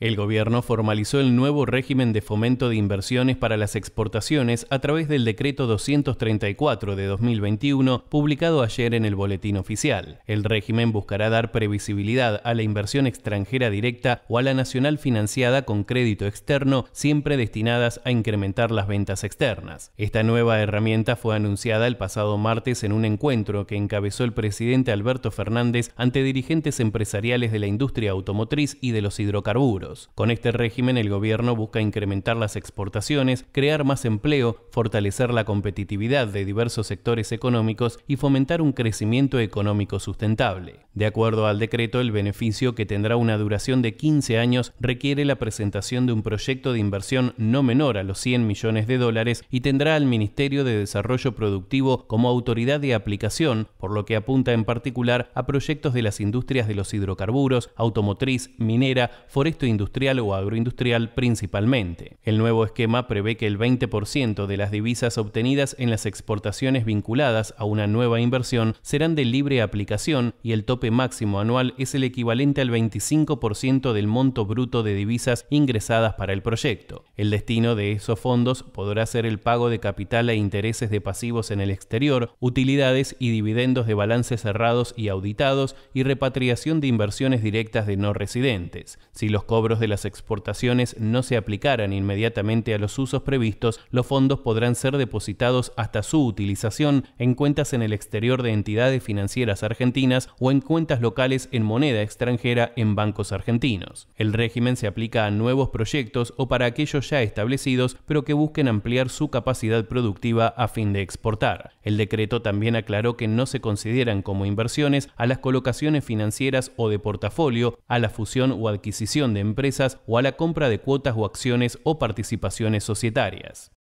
El gobierno formalizó el nuevo régimen de fomento de inversiones para las exportaciones a través del decreto 234 de 2021 publicado ayer en el Boletín Oficial. El régimen buscará dar previsibilidad a la inversión extranjera directa o a la nacional financiada con crédito externo, siempre destinadas a incrementar las ventas externas. Esta nueva herramienta fue anunciada el pasado martes en un encuentro que encabezó el presidente Alberto Fernández ante dirigentes empresariales de la industria automotriz y de los hidrocarburos. Con este régimen el gobierno busca incrementar las exportaciones, crear más empleo, fortalecer la competitividad de diversos sectores económicos y fomentar un crecimiento económico sustentable. De acuerdo al decreto, el beneficio que tendrá una duración de 15 años requiere la presentación de un proyecto de inversión no menor a los 100 millones de dólares y tendrá al Ministerio de Desarrollo Productivo como autoridad de aplicación, por lo que apunta en particular a proyectos de las industrias de los hidrocarburos, automotriz, minera, foresto industrial, industrial o agroindustrial principalmente. El nuevo esquema prevé que el 20% de las divisas obtenidas en las exportaciones vinculadas a una nueva inversión serán de libre aplicación y el tope máximo anual es el equivalente al 25% del monto bruto de divisas ingresadas para el proyecto. El destino de esos fondos podrá ser el pago de capital e intereses de pasivos en el exterior, utilidades y dividendos de balances cerrados y auditados y repatriación de inversiones directas de no residentes. Si los de las exportaciones no se aplicaran inmediatamente a los usos previstos, los fondos podrán ser depositados hasta su utilización en cuentas en el exterior de entidades financieras argentinas o en cuentas locales en moneda extranjera en bancos argentinos. El régimen se aplica a nuevos proyectos o para aquellos ya establecidos, pero que busquen ampliar su capacidad productiva a fin de exportar. El decreto también aclaró que no se consideran como inversiones a las colocaciones financieras o de portafolio, a la fusión o adquisición de empresas o a la compra de cuotas o acciones o participaciones societarias.